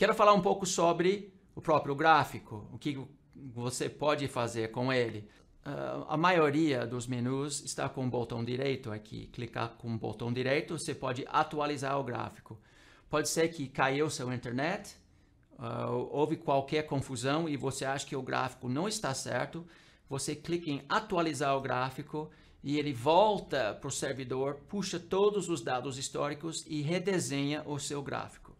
Quero falar um pouco sobre o próprio gráfico, o que você pode fazer com ele. Uh, a maioria dos menus está com o botão direito aqui. Clicar com o botão direito, você pode atualizar o gráfico. Pode ser que caiu seu internet, uh, houve qualquer confusão e você acha que o gráfico não está certo, você clica em atualizar o gráfico e ele volta para o servidor, puxa todos os dados históricos e redesenha o seu gráfico.